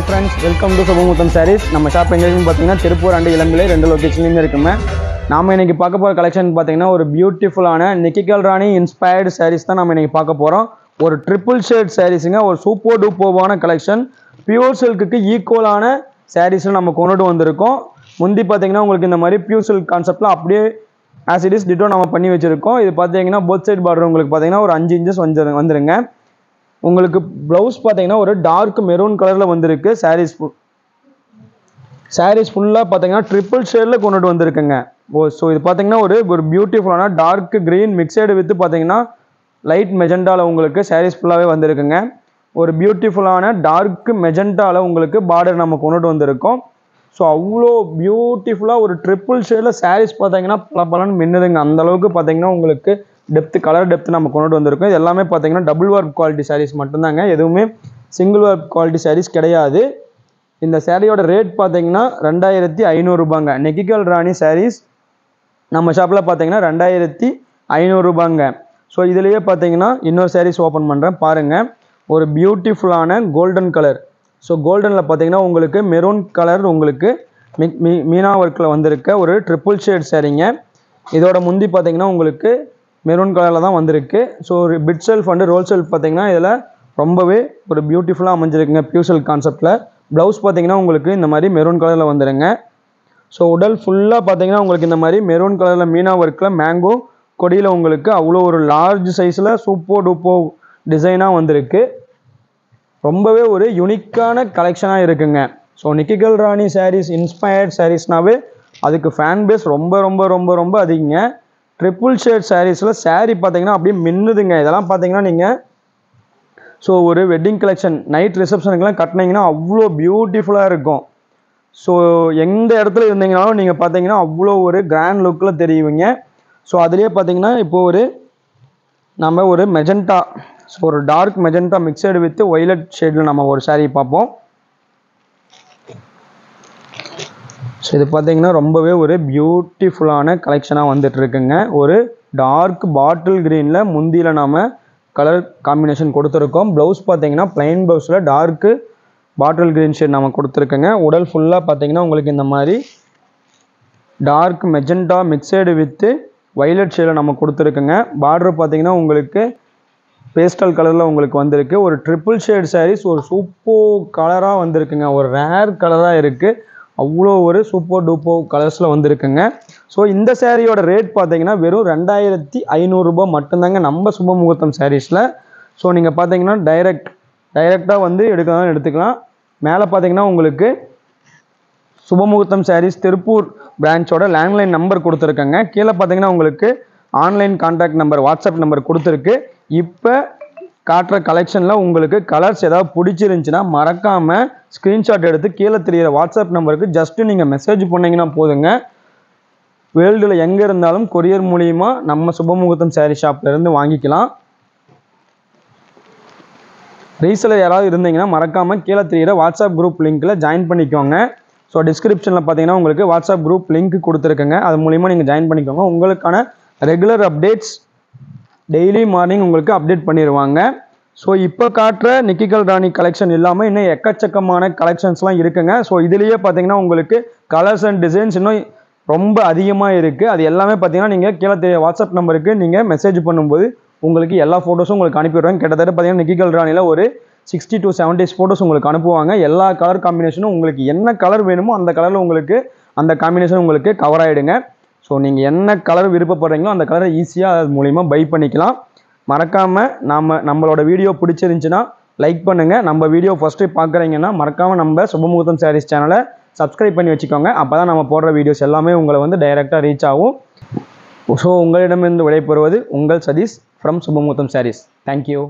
hi friends welcome to Subhamuhurtham sarees நம்ம shop எங்கேயுமே பார்த்தீங்கன்னா திருப்பூர் அண்டு இளம்பிலே ரெண்டு லொக்கேஷன்லேயுமே இருக்குமே நாம் இன்றைக்கி பார்க்க போகிற கலெக்ஷன் பார்த்தீங்கன்னா ஒரு பியூட்டிஃபுல்லான நிக்கிகல் ராணி இன்ஸ்பயர்டு சாரீஸ் தான் நம்ம இன்றைக்கி பார்க்க போகிறோம் ஒரு ட்ரிபிள் ஷேர்ட் சாரீஸுங்க ஒரு சூப்பர் டூப்போவான கலெக்ஷன் பியூர் சில்க்குக்கு ஈக்குவலான சாரீஸும் நம்ம கொண்டுட்டு வந்திருக்கோம் முந்தி பார்த்தீங்கன்னா உங்களுக்கு இந்த மாதிரி பியூர் சில்க் கான்செப்ட்லாம் அப்படியே ஆஸ் இட் இஸ் டிட்டோ நம்ம பண்ணி வச்சுருக்கோம் இது பார்த்தீங்கன்னா போத் சைட் பார்டர் உங்களுக்கு பார்த்தீங்கன்னா ஒரு அஞ்சு இன்ச்சஸ் வந்து வந்துருங்க உங்களுக்கு ப்ளவுஸ் பார்த்தீங்கன்னா ஒரு டார்க் மெரூன் கலரில் வந்திருக்கு சாரீஸ் சாரீஸ் ஃபுல்லாக பார்த்தீங்கன்னா ட்ரிபிள் ஷேடில் கொண்டுட்டு வந்திருக்குங்க ஓ ஸோ இது பார்த்தீங்கன்னா ஒரு ஒரு பியூட்டிஃபுல்லான டார்க் க்ரீன் மிக்சடு வித்து பார்த்தீங்கன்னா லைட் மெஜெண்டாவில் உங்களுக்கு சாரீஸ் ஃபுல்லாகவே வந்திருக்குங்க ஒரு பியூட்டிஃபுல்லான டார்க் மெஜெண்டாவில் உங்களுக்கு பார்டர் நம்ம கொண்டுட்டு வந்திருக்கோம் ஸோ அவ்வளோ பியூட்டிஃபுல்லாக ஒரு ட்ரிப்புள் ஷேடில் சாரீஸ் பார்த்தீங்கன்னா பல பலன்னு மின்னுதுங்க அந்தளவுக்கு பார்த்தீங்கன்னா உங்களுக்கு டெப்த்து கலர் டெப்த்து நம்ம கொண்டு வந்திருக்கோம் இது எல்லாமே பார்த்தீங்கன்னா டபுள் ஒர்க் குவாலிட்டி சாரீஸ் மட்டும்தாங்க எதுவுமே சிங்கிள் ஒர்க் குவாலிட்டி சாரீஸ் கிடையாது இந்த சேரீயோட ரேட் பார்த்தீங்கன்னா ரெண்டாயிரத்தி ஐநூறுரூபாங்க நெக்கிக்கல் ராணி சாரீஸ் நம்ம ஷாப்பில் பார்த்தீங்கன்னா ரெண்டாயிரத்தி ஐநூறுரூபாங்க ஸோ இதுலேயே பார்த்தீங்கன்னா இன்னொரு சாரீஸ் ஓப்பன் பண்ணுறேன் பாருங்கள் ஒரு பியூட்டிஃபுல்லான கோல்டன் கலர் ஸோ கோல்டனில் பார்த்தீங்கன்னா உங்களுக்கு மெரூன் கலர் உங்களுக்கு மீனா ஒர்க்கில் வந்திருக்க ஒரு ட்ரிப்புள் ஷேட் சேரீங்க இதோட முந்தி பார்த்தீங்கன்னா உங்களுக்கு மெரூன் கலரில் தான் வந்திருக்கு ஸோ ஒரு bit self and roll self பார்த்தீங்கன்னா இதில் ரொம்பவே ஒரு பியூட்டிஃபுல்லாக அமைஞ்சிருக்குங்க பியூசல் கான்செப்டில் ப்ளவுஸ் பார்த்தீங்கன்னா உங்களுக்கு இந்த மாதிரி மெரூன் கலரில் வந்துடுங்க ஸோ உடல் ஃபுல்லாக பார்த்தீங்கன்னா உங்களுக்கு இந்த மாதிரி மெரூன் கலரில் மீனா ஒர்க்கில் மேங்கோ கொடியில் உங்களுக்கு அவ்வளோ ஒரு லார்ஜ் சைஸில் சூப்போ டூப்போ டிசைனாக வந்திருக்கு ரொம்பவே ஒரு யுனிக்கான கலெக்ஷனாக இருக்குங்க ஸோ நிக்கிகல் ராணி சாரீஸ் இன்ஸ்பயர்ட் சாரீஸ்னாவே அதுக்கு ஃபேன் பேஸ் ரொம்ப ரொம்ப ரொம்ப ரொம்ப அதிகங்க ட்ரிப்புள் ஷேட் சாரீஸில் சாரீ பார்த்தீங்கன்னா அப்படியே மின்னுதுங்க இதெல்லாம் பார்த்தீங்கன்னா நீங்கள் ஸோ ஒரு வெட்டிங் கலெக்ஷன் நைட் ரிசப்ஷனுக்குலாம் கட்டினீங்கன்னா அவ்வளோ பியூட்டிஃபுல்லாக இருக்கும் ஸோ எந்த இடத்துல இருந்தீங்கனாலும் நீங்கள் பார்த்தீங்கன்னா அவ்வளோ ஒரு கிராண்ட் லுக்கில் தெரியுவீங்க ஸோ அதுலேயே பார்த்தீங்கன்னா இப்போது ஒரு நம்ம ஒரு மெஜெண்டா ஸோ ஒரு dark magenta mixed with violet ஷேடில் நம்ம ஒரு சாரீ பார்ப்போம் ஸோ இது பார்த்தீங்கன்னா ரொம்பவே ஒரு பியூட்டிஃபுல்லான கலெக்ஷனாக வந்துட்டுருக்குங்க ஒரு டார்க் பாட்டில் க்ரீனில் முந்தியில் நாம் கலர் காம்பினேஷன் கொடுத்துருக்கோம் ப்ளவுஸ் பார்த்தீங்கன்னா ப்ளைன் ப்ளவுஸில் டார்க்கு பாட்டில் க்ரீன் ஷேட் நம்ம கொடுத்துருக்கோங்க உடல் ஃபுல்லாக பார்த்தீங்கன்னா உங்களுக்கு இந்த மாதிரி dark magenta mixed with violet ஷேடில் நம்ம கொடுத்துருக்குங்க பார்டர் பார்த்தீங்கன்னா உங்களுக்கு பேஸ்டல் கலரில் உங்களுக்கு வந்திருக்கு ஒரு ட்ரிபிள் ஷேட் சாரீஸ் ஒரு சூப்பர் கலராக வந்திருக்குங்க ஒரு ரேர் கலராக இருக்குது அவ்வளோ ஒரு சூப்பர் டூப்போ கலர்ஸில் வந்துருக்குங்க ஸோ இந்த சேரீயோட ரேட் பார்த்தீங்கன்னா வெறும் ரெண்டாயிரத்தி ஐநூறுரூபா மட்டும்தாங்க நம்ம சுபமுகூர்த்தம் சாரீஸில் ஸோ நீங்கள் பார்த்தீங்கன்னா டைரக்ட் டைரெக்டாக வந்து எடுக்கலாம் எடுத்துக்கலாம் மேலே பார்த்தீங்கன்னா உங்களுக்கு சுபமுகூர்த்தம் சாரீஸ் திருப்பூர் பிரான்ச்சோட லேண்ட்லைன் நம்பர் கொடுத்துருக்கேங்க கீழே பார்த்தீங்கன்னா உங்களுக்கு online contact number WhatsApp number கொடுத்துருக்கு இப்போ காட்டுற கலெக்ஷனில் உங்களுக்கு கலர்ஸ் ஏதாவது பிடிச்சிருந்துச்சின்னா மறக்காமல் ஸ்க்ரீன்ஷாட் எடுத்து கீழே தெரியிற வாட்ஸ்அப் நம்பருக்கு ஜஸ்ட்டு நீங்கள் மெசேஜ் பண்ணிங்கன்னா போதுங்க வேர்ல்டில் எங்கே இருந்தாலும் கொரியர் மூலியமாக நம்ம சுபமுகூர்த்தம் சேரீ ஷாப்லேருந்து வாங்கிக்கலாம் ரீசெலர் யாராவது இருந்தீங்கன்னா மறக்காமல் கீழே தெரியிற வாட்ஸ்அப் குரூப் லிங்க்கில் ஜாயின் பண்ணிக்கோங்க ஸோ டிஸ்கிரிப்ஷனில் பார்த்தீங்கன்னா உங்களுக்கு வாட்ஸ்அப் குரூப் லிங்க் கொடுத்துருக்குங்க அது மூலிமா நீங்கள் ஜாயின் பண்ணிக்கோங்க உங்களுக்கான ரெகுலர் அப்டேட்ஸ் டெய்லி மார்னிங் உங்களுக்கு அப்டேட் பண்ணிடுவாங்க ஸோ இப்போ காட்டுற நிக்கிகல் ராணி கலெக்ஷன் இல்லாமல் இன்னும் எக்கச்சக்கமான கலெக்ஷன்ஸ்லாம் இருக்குங்க ஸோ இதுலேயே பார்த்தீங்கன்னா உங்களுக்கு கலர்ஸ் அண்ட் டிசைன்ஸ் இன்னும் ரொம்ப அதிகமாக இருக்குது அது எல்லாமே பார்த்தீங்கன்னா நீங்கள் கீழே வாட்ஸ்அப் நம்பருக்கு நீங்கள் மெசேஜ் பண்ணும்போது உங்களுக்கு எல்லா ஃபோட்டோஸும் உங்களுக்கு அனுப்பிவிடுவாங்க கிட்டத்தட்ட பார்த்தீங்கன்னா நிக்கிகல் ராணியில் ஒரு சிக்ஸ்டி டு செவன்டிஸ் ஃபோட்டோஸ் உங்களுக்கு அனுப்புவாங்க எல்லா கலர் காம்பினேஷனும் உங்களுக்கு என்ன கலர் வேணுமோ அந்த கலரில் உங்களுக்கு அந்த காம்பினேஷன் உங்களுக்கு கவர் ஆகிடுங்க ஸோ நீங்கள் என்ன கலர் விருப்பப்படுறீங்களோ அந்த கலரை ஈஸியாக அது மூலிமா பை பண்ணிக்கலாம் மறக்காமல் நாம் நம்மளோட வீடியோ பிடிச்சிருந்துச்சுன்னா லைக் பண்ணுங்கள் நம்ம வீடியோ ஃபஸ்ட்டு பார்க்குறீங்கன்னா மறக்காமல் நம்ம சுபமுகூர்த்தம் சாரீஸ் சேனலை சப்ஸ்கிரைப் பண்ணி வச்சுக்கோங்க அப்போ தான் நம்ம போடுற வீடியோஸ் எல்லாமே உங்களை வந்து டைரெக்டாக ரீச் ஆகும் ஸோ உங்களிடமிருந்து விடைபெறுவது உங்கள் சதீஷ் ஃப்ரம் சுபமுகூர்த்தம் சாரீஸ் தேங்க்யூ